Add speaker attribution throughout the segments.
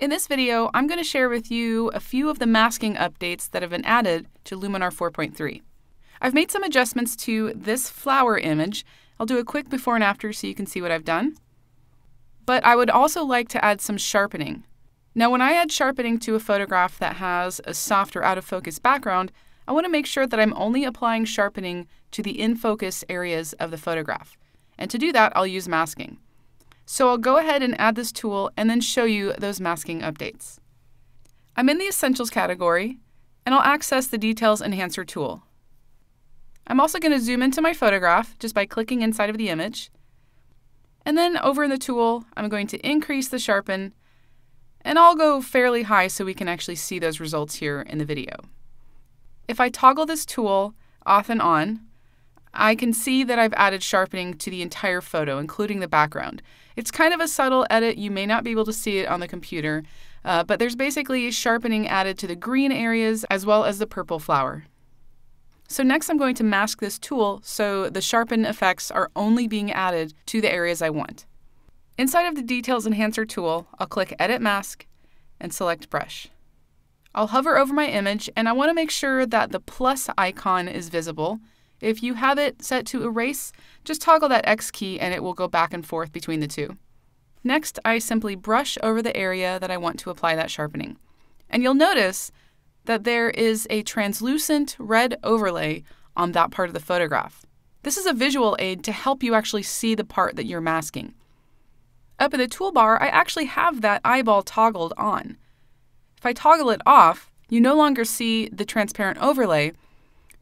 Speaker 1: In this video, I'm going to share with you a few of the masking updates that have been added to Luminar 4.3. I've made some adjustments to this flower image. I'll do a quick before and after so you can see what I've done. But I would also like to add some sharpening. Now, when I add sharpening to a photograph that has a soft or out of focus background, I want to make sure that I'm only applying sharpening to the in focus areas of the photograph. And to do that, I'll use masking. So I'll go ahead and add this tool and then show you those masking updates. I'm in the Essentials category, and I'll access the Details Enhancer tool. I'm also going to zoom into my photograph just by clicking inside of the image. And then over in the tool, I'm going to increase the sharpen, and I'll go fairly high so we can actually see those results here in the video. If I toggle this tool off and on, I can see that I've added sharpening to the entire photo, including the background. It's kind of a subtle edit. You may not be able to see it on the computer, uh, but there's basically sharpening added to the green areas as well as the purple flower. So next I'm going to mask this tool so the sharpen effects are only being added to the areas I want. Inside of the Details Enhancer tool, I'll click Edit Mask and select Brush. I'll hover over my image and I want to make sure that the plus icon is visible if you have it set to erase, just toggle that X key and it will go back and forth between the two. Next, I simply brush over the area that I want to apply that sharpening. And you'll notice that there is a translucent red overlay on that part of the photograph. This is a visual aid to help you actually see the part that you're masking. Up in the toolbar, I actually have that eyeball toggled on. If I toggle it off, you no longer see the transparent overlay,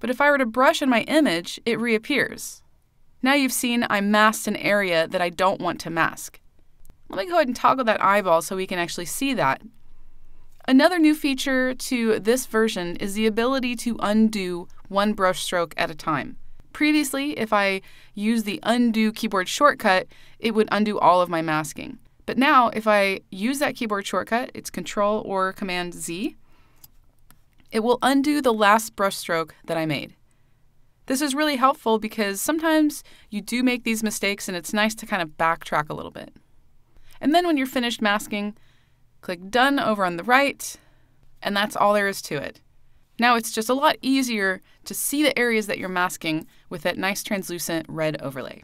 Speaker 1: but if I were to brush in my image, it reappears. Now you've seen I masked an area that I don't want to mask. Let me go ahead and toggle that eyeball so we can actually see that. Another new feature to this version is the ability to undo one brush stroke at a time. Previously, if I used the undo keyboard shortcut, it would undo all of my masking. But now, if I use that keyboard shortcut, it's Control or Command Z, it will undo the last brush stroke that I made. This is really helpful because sometimes you do make these mistakes and it's nice to kind of backtrack a little bit. And then when you're finished masking, click Done over on the right, and that's all there is to it. Now it's just a lot easier to see the areas that you're masking with that nice translucent red overlay.